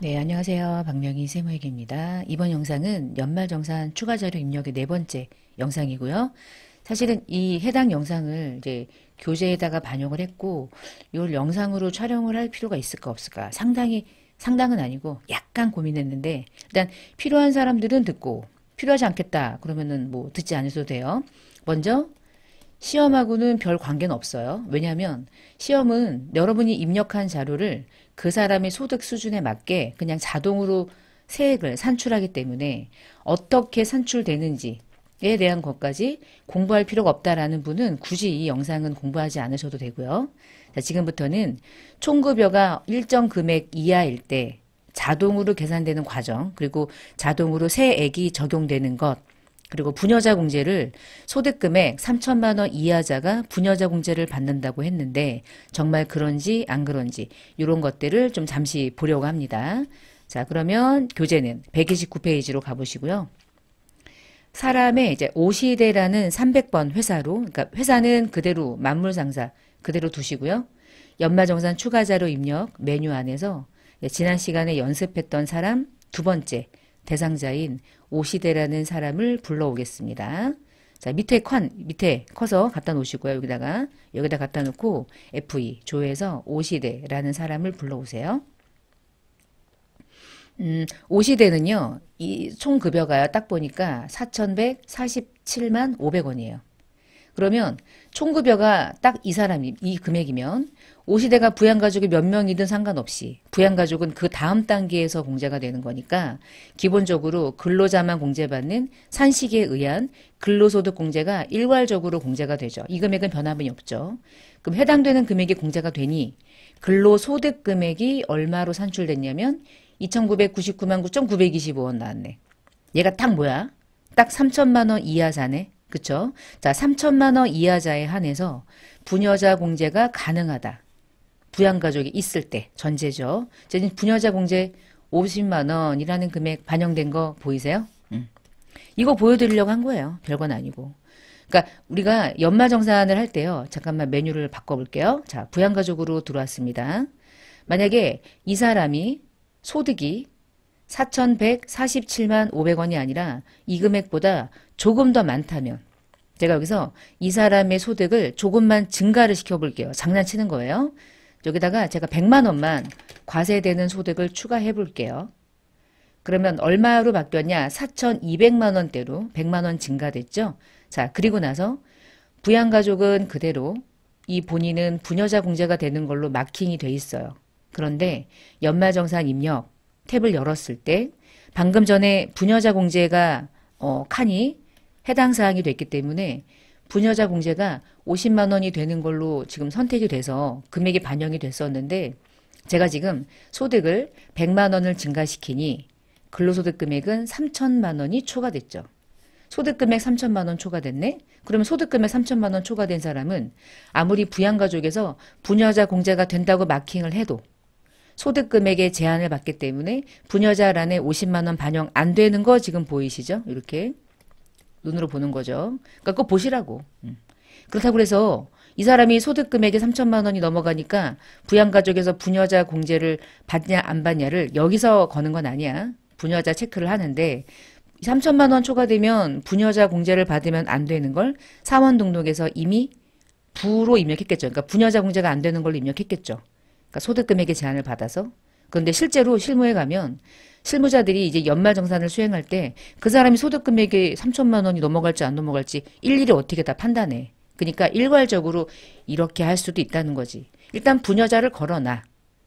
네, 안녕하세요. 박명희 세무회계입니다. 이번 영상은 연말정산 추가 자료 입력의 네 번째 영상이고요. 사실은 이 해당 영상을 이제 교재에다가 반영을 했고 이걸 영상으로 촬영을 할 필요가 있을까 없을까 상당히 상당은 아니고 약간 고민했는데 일단 필요한 사람들은 듣고 필요하지 않겠다 그러면은 뭐 듣지 않으셔도 돼요. 먼저 시험하고는 별 관계는 없어요. 왜냐하면 시험은 여러분이 입력한 자료를 그 사람의 소득 수준에 맞게 그냥 자동으로 세액을 산출하기 때문에 어떻게 산출되는지 에 대한 것까지 공부할 필요가 없다라는 분은 굳이 이 영상은 공부하지 않으셔도 되고요. 자, 지금부터는 총급여가 일정 금액 이하일 때 자동으로 계산되는 과정, 그리고 자동으로 세액이 적용되는 것, 그리고 분여자 공제를 소득금액 3천만 원 이하자가 분여자 공제를 받는다고 했는데 정말 그런지 안 그런지 이런 것들을 좀 잠시 보려고 합니다. 자 그러면 교재는 129페이지로 가보시고요. 사람의 이제 오시대라는 300번 회사로 그러니까 회사는 그대로 만물상사 그대로 두시고요. 연마정산 추가자료 입력 메뉴 안에서 지난 시간에 연습했던 사람 두 번째 대상자인 오시대라는 사람을 불러오겠습니다. 자, 밑에 칸, 밑에 커서 갖다 놓으시고요. 여기다가, 여기다 갖다 놓고 FE, 조에서 오시대라는 사람을 불러오세요. 음, 오시대는요, 이총 급여가요, 딱 보니까 4,147만 500원이에요. 그러면 총 급여가 딱 이 사람이, 금액이면 오시대가 부양가족이 몇 명이든 상관없이 부양가족은 그 다음 단계에서 공제가 되는 거니까 기본적으로 근로자만 공제받는 산식에 의한 근로소득 공제가 일괄적으로 공제가 되죠. 이 금액은 변함이 없죠. 그럼 해당되는 금액이 공제가 되니 근로소득 금액이 얼마로 산출됐냐면 2,999만 9,925원 나왔네. 얘가 딱 뭐야? 딱 3천만 원 이하 자네. 그쵸? 자, 3천만 원 이하 자에 한해서 부녀자 공제가 가능하다. 부양가족이 있을 때 전제죠. 지금 부녀자 공제 50만 원이라는 금액 반영된 거 보이세요? 음. 이거 보여드리려고 한 거예요. 별건 아니고. 그러니까 우리가 연마정산을 할 때요. 잠깐만 메뉴를 바꿔볼게요. 자, 부양가족으로 들어왔습니다. 만약에 이 사람이 소득이 4,147만 500원이 아니라 이 금액보다 조금 더 많다면 제가 여기서 이 사람의 소득을 조금만 증가를 시켜볼게요. 장난치는 거예요. 여기다가 제가 100만 원만 과세되는 소득을 추가해 볼게요. 그러면 얼마로 바뀌었냐? 4,200만 원대로 100만 원 증가됐죠? 자, 그리고 나서 부양 가족은 그대로 이 본인은 부녀자 공제가 되는 걸로 마킹이 돼 있어요. 그런데 연말정산 입력 탭을 열었을 때 방금 전에 부녀자 공제가 어, 칸이 해당 사항이 됐기 때문에 부녀자 공제가 50만 원이 되는 걸로 지금 선택이 돼서 금액이 반영이 됐었는데 제가 지금 소득을 100만 원을 증가시키니 근로소득 금액은 3천만 원이 초과됐죠. 소득금액 3천만 원 초과됐네? 그러면 소득금액 3천만 원 초과된 사람은 아무리 부양가족에서 부녀자 공제가 된다고 마킹을 해도 소득금액에 제한을 받기 때문에 부녀자란에 50만 원 반영 안 되는 거 지금 보이시죠? 이렇게 눈으로 보는 거죠. 그러니까 그거 보시라고. 음. 그렇다고 해서이 사람이 소득 금액이 3천만 원이 넘어가니까 부양가족에서 부녀자 공제를 받냐 안 받냐를 여기서 거는 건 아니야. 부녀자 체크를 하는데 3천만 원 초과되면 부녀자 공제를 받으면 안 되는 걸 사원 등록에서 이미 부로 입력했겠죠. 그러니까 부녀자 공제가 안 되는 걸로 입력했겠죠. 그러니까 소득 금액의 제한을 받아서. 그런데 실제로 실무에 가면 실무자들이 이제 연말 정산을 수행할 때 그 사람이 소득 금액이 3천만 원이 넘어갈지 안 넘어갈지 일일이 어떻게 다 판단해. 그러니까 일괄적으로 이렇게 할 수도 있다는 거지. 일단 분여자를 걸어놔.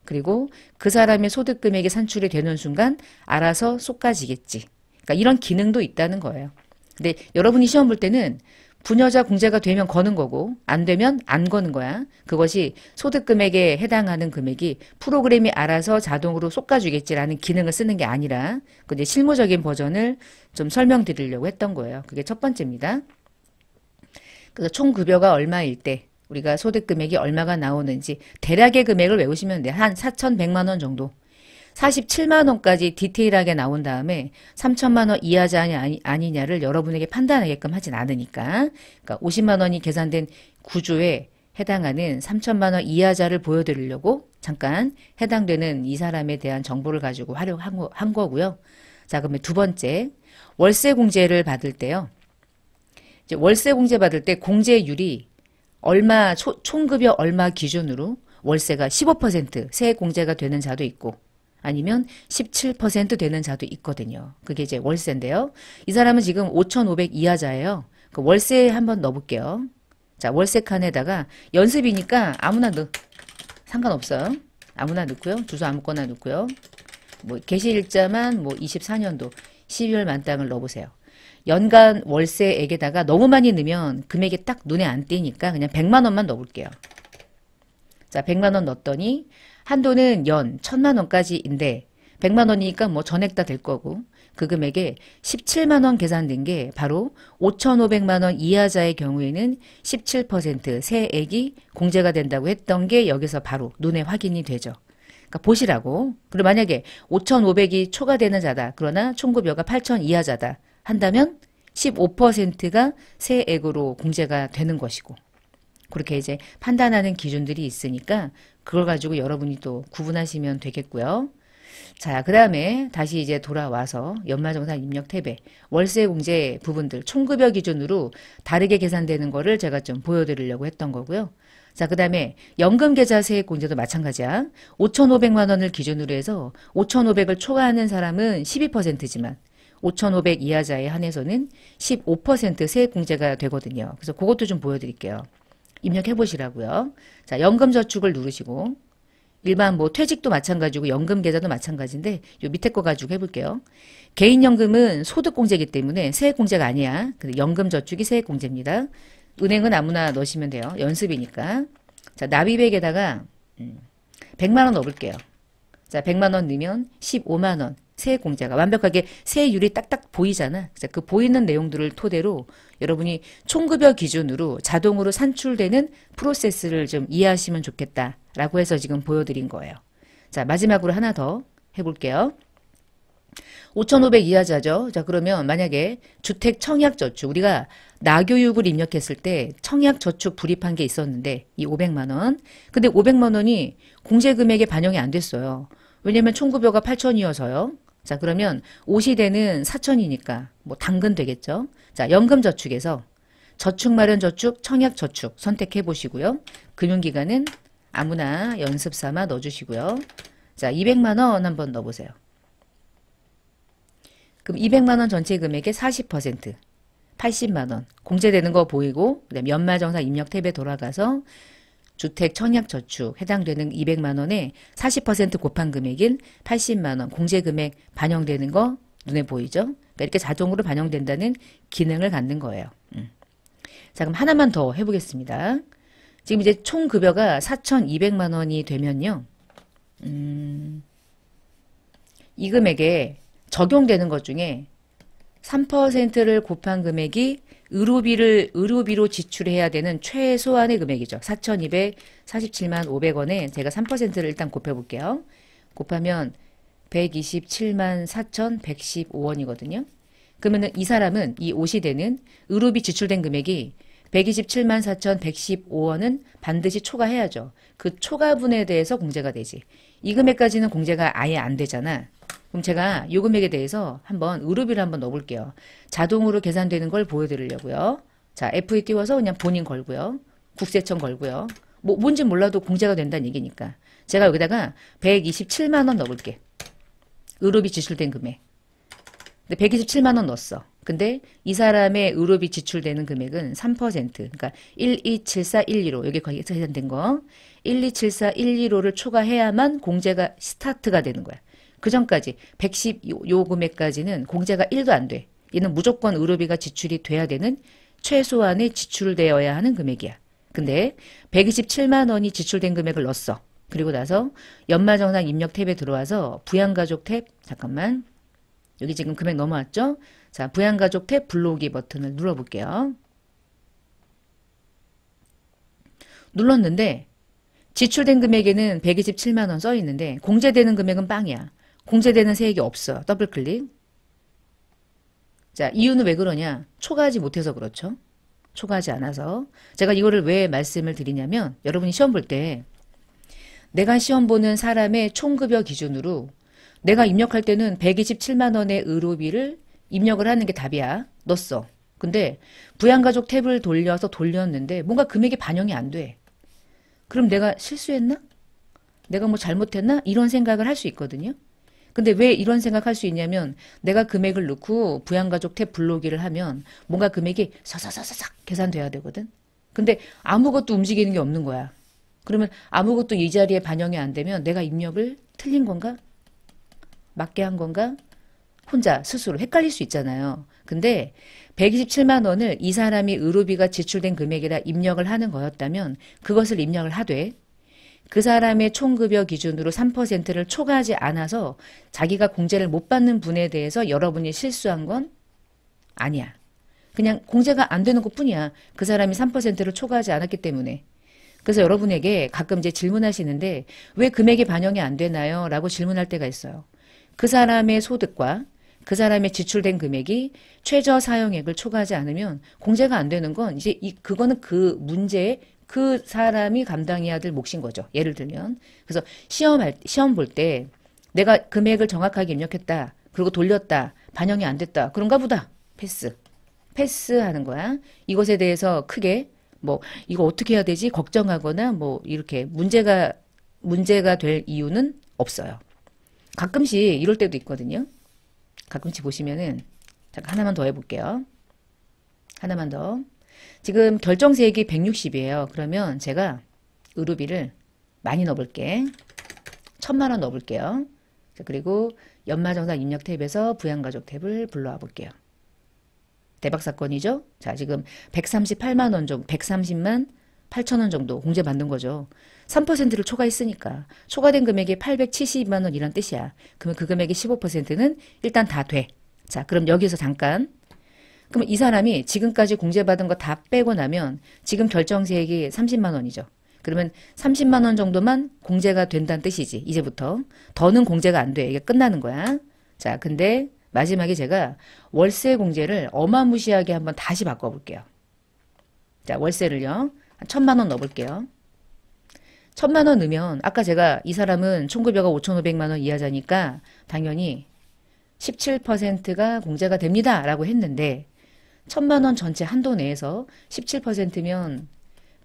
그리고 그 사람의 소득금액이 산출이 되는 순간 알아서 쏟아지겠지. 그러니까 이런 기능도 있다는 거예요. 근데 여러분이 시험 볼 때는 분여자 공제가 되면 거는 거고 안 되면 안 거는 거야. 그것이 소득금액에 해당하는 금액이 프로그램이 알아서 자동으로 쏟아주겠지라는 기능을 쓰는 게 아니라 그이 실무적인 버전을 좀 설명드리려고 했던 거예요. 그게 첫 번째입니다. 그총 그러니까 급여가 얼마일 때 우리가 소득 금액이 얼마가 나오는지 대략의 금액을 외우시면 돼요. 한 4,100만 원 정도. 47만 원까지 디테일하게 나온 다음에 3천만 원 이하자냐 아니, 아니냐를 여러분에게 판단하게끔 하진 않으니까 그러니까 50만 원이 계산된 구조에 해당하는 3천만 원 이하자를 보여드리려고 잠깐 해당되는 이 사람에 대한 정보를 가지고 활용한 거, 한 거고요. 자 그러면 두 번째 월세 공제를 받을 때요. 월세 공제 받을 때 공제율이 얼마 초, 총급여 얼마 기준으로 월세가 15% 세액 공제가 되는 자도 있고 아니면 17% 되는 자도 있거든요. 그게 이제 월세인데요. 이 사람은 지금 5,500 이하자예요. 그 월세 한번 넣어볼게요. 자, 월세 칸에다가 연습이니까 아무나 넣, 상관없어요. 아무나 넣고요. 주소 아무거나 넣고요. 뭐, 개시 일자만 뭐 24년도 12월 만땅을 넣어보세요. 연간 월세액에다가 너무 많이 넣으면 금액이 딱 눈에 안 띄니까 그냥 100만 원만 넣어볼게요. 자, 100만 원 넣었더니 한도는 연 1000만 원까지인데 100만 원이니까 뭐 전액 다 될 거고 그 금액에 17만 원 계산된 게 바로 5,500만 원 이하자의 경우에는 17% 세액이 공제가 된다고 했던 게 여기서 바로 눈에 확인이 되죠. 그러니까 보시라고. 그리고 만약에 5,500이 초과되는 자다. 그러나 총급여가 8,000 이하자다. 한다면 15%가 세액으로 공제가 되는 것이고 그렇게 이제 판단하는 기준들이 있으니까 그걸 가지고 여러분이 또 구분하시면 되겠고요. 자, 그 다음에 다시 이제 돌아와서 연말정산 입력 탭에 월세 공제 부분들 총급여 기준으로 다르게 계산되는 거를 제가 좀 보여드리려고 했던 거고요. 자, 그 다음에 연금계좌 세액 공제도 마찬가지야. 5,500만 원을 기준으로 해서 5,500을 초과하는 사람은 12%지만 5,500 이하자에 한해서는 15% 세액공제가 되거든요. 그래서 그것도 좀 보여드릴게요. 입력해 보시라고요. 자, 연금저축을 누르시고 일반 뭐 퇴직도 마찬가지고 연금 계좌도 마찬가지인데 요 밑에 거 가지고 해볼게요. 개인연금은 소득공제이기 때문에 세액공제가 아니야. 근데 연금저축이 세액공제입니다. 은행은 아무나 넣으시면 돼요. 연습이니까. 자, 납입액에다가 100만원 음, 넣어볼게요 자, 100만원 넣으면 15만원. 새 공자가 완벽하게 새 율이 딱딱 보이잖아. 그래서 그 보이는 내용들을 토대로 여러분이 총급여 기준으로 자동으로 산출되는 프로세스를 좀 이해하시면 좋겠다라고 해서 지금 보여드린 거예요. 자 마지막으로 하나 더 해볼게요. 5,500 이하자죠. 자, 그러면 만약에 주택 청약 저축 우리가 나교육을 입력했을 때 청약 저축 불입한 게 있었는데 이 500만 원. 근데 500만 원이 공제 금액에 반영이 안 됐어요. 왜냐면 총급여가 8천이어서요 자, 그러면 5이 되는 사천이니까 뭐 당근 되겠죠. 자, 연금저축에서 저축 마련 저축, 청약 저축 선택해 보시고요. 금융기관은 아무나 연습 삼아 넣어 주시고요. 자, 200만 원 한번 넣어 보세요. 그럼 200만 원 전체 금액의 40% 80만 원 공제되는 거 보이고 그다음 연말정산 입력 탭에 돌아가서 주택 청약 저축 해당되는 200만 원에 40% 곱한 금액인 80만 원 공제 금액 반영되는 거 눈에 보이죠? 그러니까 이렇게 자동으로 반영된다는 기능을 갖는 거예요. 음. 자 그럼 하나만 더 해보겠습니다. 지금 이제 총 급여가 4,200만 원이 되면요. 음, 이 금액에 적용되는 것 중에 3%를 곱한 금액이 의료비를 의료비로 지출해야 되는 최소한의 금액이죠. 4,247만 500원에 제가 3%를 일단 곱해 볼게요. 곱하면 127만 4,115원이거든요. 그러면이 사람은 이 옷이 되는 의료비 지출된 금액이 127만 4,115원은 반드시 초과해야죠. 그 초과분에 대해서 공제가 되지. 이 금액까지는 공제가 아예 안 되잖아. 그럼 제가 요 금액에 대해서 한번 의료비를 한번 넣어볼게요. 자동으로 계산되는 걸 보여드리려고요. 자, F에 e 띄워서 그냥 본인 걸고요. 국세청 걸고요. 뭐, 뭔지 몰라도 공제가 된다는 얘기니까. 제가 여기다가 127만원 넣어볼게. 의료비 지출된 금액. 근데 127만원 넣었어. 근데 이 사람의 의료비 지출되는 금액은 3%. 그러니까 1274115. 여기 거기에서 계산된 거. 1274115를 초과해야만 공제가 스타트가 되는 거야. 그 전까지 110요 금액까지는 공제가 1도 안 돼. 얘는 무조건 의료비가 지출이 돼야 되는 최소한의 지출되어야 하는 금액이야. 근데 127만 원이 지출된 금액을 넣었어. 그리고 나서 연말정산 입력 탭에 들어와서 부양가족 탭 잠깐만 여기 지금 금액 넘어왔죠? 자 부양가족 탭 불러오기 버튼을 눌러볼게요. 눌렀는데 지출된 금액에는 127만원 써있는데 공제되는 금액은 빵이야. 공제되는 세액이 없어. 더블 클릭. 자, 이유는 왜 그러냐? 초과하지 못해서 그렇죠. 초과하지 않아서. 제가 이거를 왜 말씀을 드리냐면 여러분이 시험 볼 때 내가 시험 보는 사람의 총급여 기준으로 내가 입력할 때는 127만 원의 의료비를 입력을 하는 게 답이야. 넣었어. 근데 부양가족 탭을 돌려서 돌렸는데 뭔가 금액이 반영이 안 돼. 그럼 내가 실수했나? 내가 뭐 잘못했나? 이런 생각을 할 수 있거든요. 근데 왜 이런 생각할 수 있냐면 내가 금액을 넣고 부양가족 탭 불로기를 하면 뭔가 금액이 서서서서삭 계산돼야 되거든. 근데 아무것도 움직이는 게 없는 거야. 그러면 아무것도 이 자리에 반영이 안 되면 내가 입력을 틀린 건가? 맞게 한 건가? 혼자 스스로 헷갈릴 수 있잖아요. 근데 127만 원을 이 사람이 의료비가 지출된 금액이라 입력을 하는 거였다면 그것을 입력을 하되 그 사람의 총급여 기준으로 3%를 초과하지 않아서 자기가 공제를 못 받는 분에 대해서 여러분이 실수한 건 아니야. 그냥 공제가 안 되는 것 뿐이야. 그 사람이 3%를 초과하지 않았기 때문에. 그래서 여러분에게 가끔 이제 질문하시는데 왜 금액이 반영이 안 되나요? 라고 질문할 때가 있어요. 그 사람의 소득과 그 사람의 지출된 금액이 최저 사용액을 초과하지 않으면 공제가 안 되는 건 이제 이 그거는 그 문제의 그 사람이 감당해야 될 몫인 거죠. 예를 들면. 그래서 시험할, 시험 볼 때 내가 금액을 정확하게 입력했다. 그리고 돌렸다. 반영이 안 됐다. 그런가 보다. 패스. 패스하는 거야. 이것에 대해서 크게 뭐 이거 어떻게 해야 되지 걱정하거나 뭐 이렇게 문제가 문제가 될 이유는 없어요. 가끔씩 이럴 때도 있거든요. 가끔씩 보시면은 잠깐 하나만 더 해볼게요. 하나만 더. 지금 결정세액이 160이에요. 그러면 제가 의료비를 많이 넣어볼게. 천만 원 넣어볼게요. 자, 그리고 연마정산 입력 탭에서 부양가족 탭을 불러와 볼게요. 대박 사건이죠? 자, 지금 138만 원 정도, 130만 8천 원 정도 공제 받는 거죠. 3%를 초과했으니까 초과된 금액이 872만 원이란 뜻이야. 그러면 그 금액의 15%는 일단 다 돼. 자, 그럼 여기서 잠깐 그럼 이 사람이 지금까지 공제받은 거 다 빼고 나면 지금 결정세액이 30만 원이죠. 그러면 30만 원 정도만 공제가 된다는 뜻이지. 이제부터. 더는 공제가 안 돼. 이게 끝나는 거야. 자, 근데 마지막에 제가 월세 공제를 어마무시하게 한번 다시 바꿔볼게요. 자, 월세를요. 한 천만 원 넣어볼게요. 천만 원 넣으면 아까 제가 이 사람은 총급여가 5,500만 원 이하자니까 당연히 17%가 공제가 됩니다. 라고 했는데 천만 원 전체 한도 내에서 17%면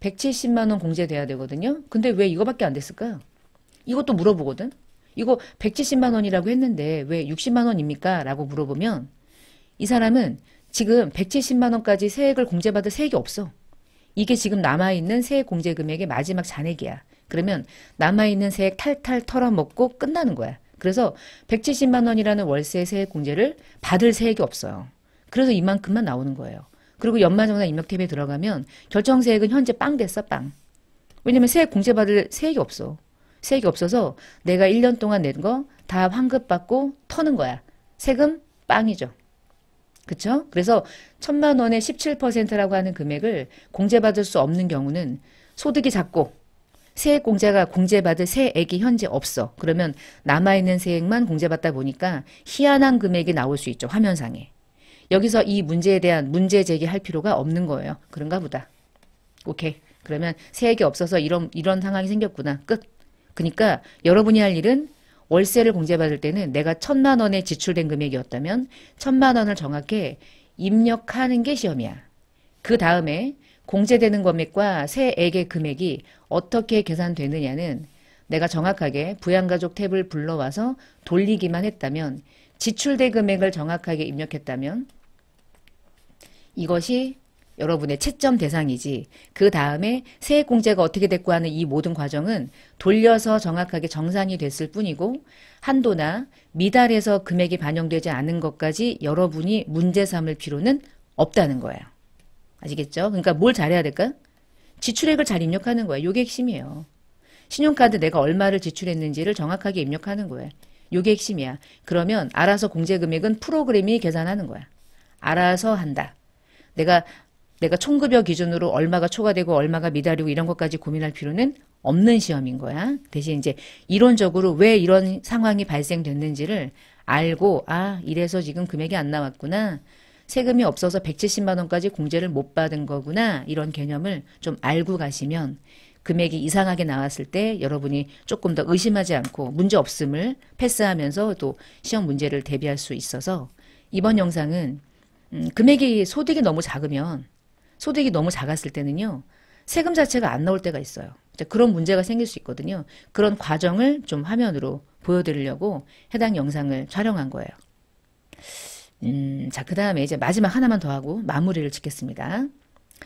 170만 원 공제돼야 되거든요. 근데 왜 이거밖에 안 됐을까요? 이것도 물어보거든. 이거 170만 원이라고 했는데 왜 60만 원입니까? 라고 물어보면 이 사람은 지금 170만 원까지 세액을 공제받을 세액이 없어. 이게 지금 남아있는 세액 공제 금액의 마지막 잔액이야. 그러면 남아있는 세액 탈탈 털어먹고 끝나는 거야. 그래서 170만 원이라는 월세 세액 공제를 받을 세액이 없어요. 그래서 이만큼만 나오는 거예요. 그리고 연말정산 입력 탭에 들어가면 결정세액은 현재 빵 됐어 빵. 왜냐면 세액 공제받을 세액이 없어. 세액이 없어서 내가 1년 동안 낸 거 다 환급받고 터는 거야. 세금 빵이죠. 그쵸? 그래서 천만 원의 17%라고 하는 금액을 공제받을 수 없는 경우는 소득이 작고 세액 공제가 공제받을 세액이 현재 없어. 그러면 남아있는 세액만 공제받다 보니까 희한한 금액이 나올 수 있죠. 화면상에. 여기서 이 문제에 대한 문제 제기할 필요가 없는 거예요. 그런가 보다. 오케이. 그러면 세액이 없어서 이런 이런 상황이 생겼구나. 끝. 그러니까 여러분이 할 일은 월세를 공제받을 때는 내가 천만 원에 지출된 금액이었다면 천만 원을 정확히 입력하는 게 시험이야. 그 다음에 공제되는 금액과 세액의 금액이 어떻게 계산되느냐는 내가 정확하게 부양가족 탭을 불러와서 돌리기만 했다면 지출대 금액을 정확하게 입력했다면 이것이 여러분의 채점 대상이지 그 다음에 세액공제가 어떻게 됐고 하는 이 모든 과정은 돌려서 정확하게 정산이 됐을 뿐이고 한도나 미달에서 금액이 반영되지 않은 것까지 여러분이 문제 삼을 필요는 없다는 거예요. 아시겠죠? 그러니까 뭘 잘해야 될까? 지출액을 잘 입력하는 거예요. 요게 핵심이에요. 신용카드 내가 얼마를 지출했는지를 정확하게 입력하는 거예요. 요게 핵심이야. 그러면 알아서 공제 금액은 프로그램이 계산하는 거야. 알아서 한다. 내가 내가 총급여 기준으로 얼마가 초과되고 얼마가 미달이고 이런 것까지 고민할 필요는 없는 시험인 거야. 대신 이제 이론적으로 왜 이런 상황이 발생됐는지를 알고 아 이래서 지금 금액이 안 나왔구나. 세금이 없어서 170만 원까지 공제를 못 받은 거구나. 이런 개념을 좀 알고 가시면 금액이 이상하게 나왔을 때 여러분이 조금 더 의심하지 않고 문제 없음을 패스하면서 또 시험 문제를 대비할 수 있어서 이번 영상은 음, 금액이 소득이 너무 작으면 소득이 너무 작았을 때는요. 세금 자체가 안 나올 때가 있어요. 그런 문제가 생길 수 있거든요. 그런 과정을 좀 화면으로 보여드리려고 해당 영상을 촬영한 거예요. 음, 자, 그 다음에 이제 마지막 하나만 더 하고 마무리를 짓겠습니다.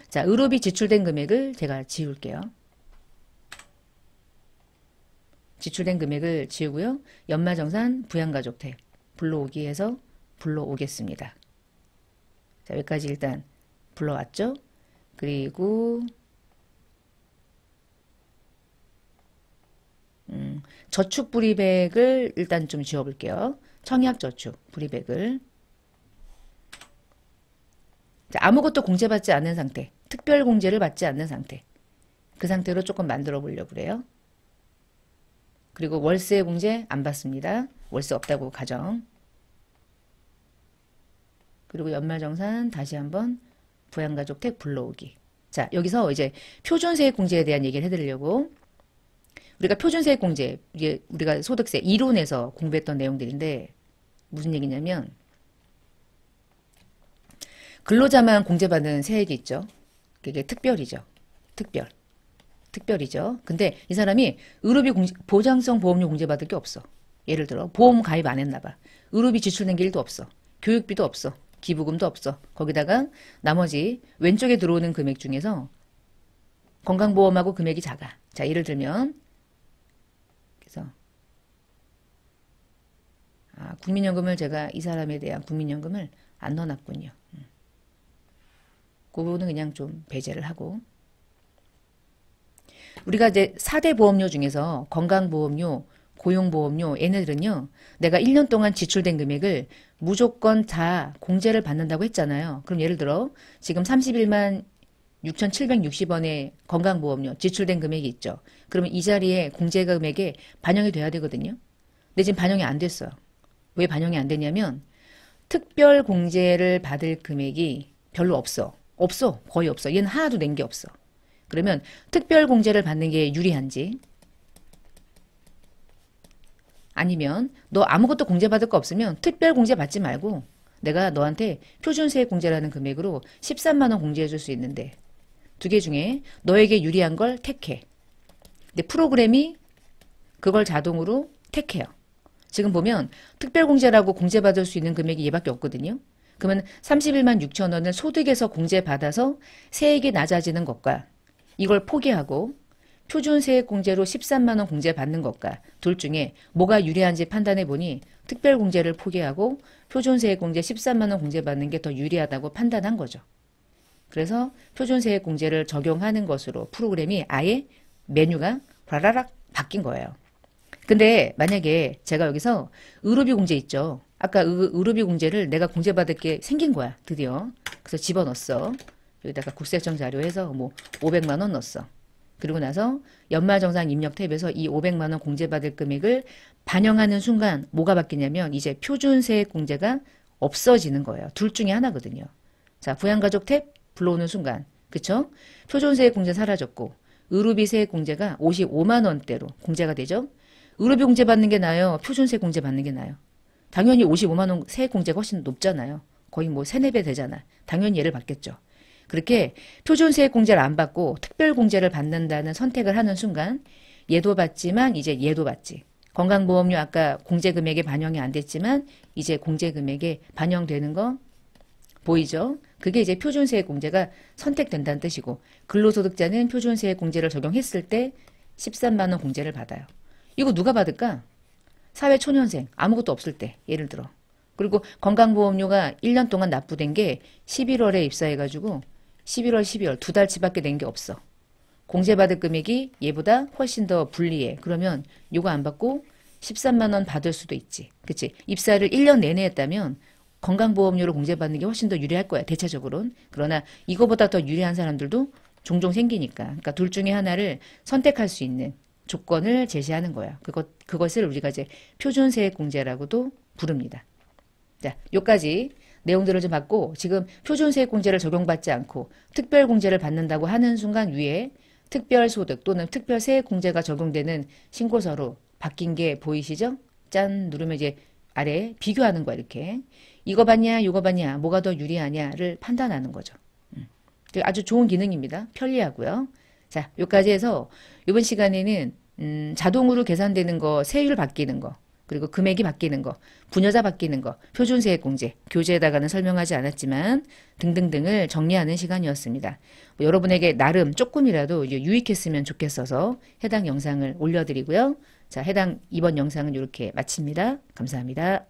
자, 의료비 지출된 금액을 제가 지울게요. 지출된 금액을 지우고요. 연마정산 부양가족택 불러오기해서 불러오겠습니다. 자, 여기까지 일단 불러왔죠? 그리고 음, 저축 브리백을 일단 좀 지워볼게요. 청약 저축 브리백을 자, 아무것도 공제받지 않는 상태 특별 공제를 받지 않는 상태 그 상태로 조금 만들어 보려고 그래요. 그리고 월세 공제 안 받습니다. 월세 없다고 가정 그리고 연말정산 다시 한번 부양가족 택 불러오기. 자, 여기서 이제 표준세액 공제에 대한 얘기를 해드리려고 우리가 표준세액 공제, 이게 우리가 소득세 이론에서 공부했던 내용들인데 무슨 얘기냐면 근로자만 공제받는 세액이 있죠. 그게 특별이죠. 특별. 특별이죠. 근데 이 사람이 의료비 공제, 보장성 보험료 공제받을 게 없어. 예를 들어 보험 가입 안 했나 봐. 의료비 지출된 게 1도 없어. 교육비도 없어. 기부금도 없어. 거기다가 나머지 왼쪽에 들어오는 금액 중에서 건강보험하고 금액이 작아. 자, 예를 들면 그래서 아, 국민연금을 제가 이 사람에 대한 국민연금을 안 넣어놨군요. 음. 그 부분은 그냥 좀 배제를 하고 우리가 이제 4대 보험료 중에서 건강보험료 고용보험료 얘네들은요. 내가 1년 동안 지출된 금액을 무조건 다 공제를 받는다고 했잖아요. 그럼 예를 들어 지금 31만 6,760원의 건강보험료 지출된 금액이 있죠. 그러면 이 자리에 공제 금액에 반영이 돼야 되거든요. 근데 지금 반영이 안 됐어요. 왜 반영이 안 되냐면 특별 공제를 받을 금액이 별로 없어. 없어. 거의 없어. 얘는 하나도 낸 게 없어. 그러면 특별 공제를 받는 게 유리한지 아니면 너 아무것도 공제받을 거 없으면 특별 공제 받지 말고 내가 너한테 표준세 액 공제라는 금액으로 13만 원 공제해 줄 수 있는데 두 개 중에 너에게 유리한 걸 택해. 근데 프로그램이 그걸 자동으로 택해요. 지금 보면 특별 공제라고 공제받을 수 있는 금액이 얘밖에 없거든요. 그러면 31만 6천 원을 소득에서 공제받아서 세액이 낮아지는 것과 이걸 포기하고 표준세액 공제로 13만 원 공제 받는 것과 둘 중에 뭐가 유리한지 판단해 보니 특별 공제를 포기하고 표준세액 공제 13만 원 공제 받는 게 더 유리하다고 판단한 거죠. 그래서 표준세액 공제를 적용하는 것으로 프로그램이 아예 메뉴가 라라락 바뀐 거예요. 근데 만약에 제가 여기서 의료비 공제 있죠. 아까 의, 의료비 공제를 내가 공제받을 게 생긴 거야. 드디어. 그래서 집어넣었어. 여기다가 국세청 자료에서 뭐 500만 원 넣었어. 그리고 나서 연말정산 입력 탭에서 이 500만 원 공제받을 금액을 반영하는 순간 뭐가 바뀌냐면 이제 표준세액 공제가 없어지는 거예요. 둘 중에 하나거든요. 자, 부양가족 탭 불러오는 순간 그쵸? 표준세액 공제 사라졌고 의료비 세액 공제가 55만 원대로 공제가 되죠. 의료비 공제 받는 게 나아요? 표준세 액 공제 받는 게 나아요? 당연히 55만 원 세액 공제가 훨씬 높잖아요. 거의 뭐 세네 배 되잖아. 당연히 얘를 받겠죠. 그렇게 표준세 네. 액 공제를 안 받고 특별 공제를 받는다는 선택을 하는 순간 얘도 받지만 이제 얘도 받지. 건강보험료 아까 공제금액에 반영이 안 됐지만 이제 공제금액에 반영되는 거 보이죠? 그게 이제 표준세액 공제가 선택된다는 뜻이고 근로소득자는 표준세액 공제를 적용했을 때 13만 원 공제를 받아요. 이거 누가 받을까? 사회초년생 아무것도 없을 때 예를 들어 그리고 건강보험료가 1년 동안 납부된 게 11월에 입사해가지고 11월, 12월 두 달치밖에 낸 게 없어. 공제받을 금액이 얘보다 훨씬 더 불리해. 그러면 요거 안 받고 13만 원 받을 수도 있지. 그치? 입사를 1년 내내 했다면 건강보험료를 공제받는 게 훨씬 더 유리할 거야. 대체적으로는. 그러나 이거보다 더 유리한 사람들도 종종 생기니까. 그러니까 둘 중에 하나를 선택할 수 있는 조건을 제시하는 거야. 그것, 그것을 우리가 이제 표준세액공제라고도 부릅니다. 자, 요까지 내용들을 좀받고 지금 표준세액공제를 적용받지 않고 특별공제를 받는다고 하는 순간 위에 특별소득 또는 특별세액공제가 적용되는 신고서로 바뀐 게 보이시죠? 짠 누르면 이제 아래 비교하는 거야 이렇게 이거 봤냐 이거 봤냐 뭐가 더 유리하냐를 판단하는 거죠. 음. 그 아주 좋은 기능입니다. 편리하고요. 자, 여기까지 해서 이번 시간에는 음, 자동으로 계산되는 거, 세율 바뀌는 거 그리고 금액이 바뀌는 거, 분여자 바뀌는 거, 표준세액공제, 교재에다가는 설명하지 않았지만 등등등을 정리하는 시간이었습니다. 뭐 여러분에게 나름 조금이라도 유익했으면 좋겠어서 해당 영상을 올려드리고요. 자, 해당 이번 영상은 이렇게 마칩니다. 감사합니다.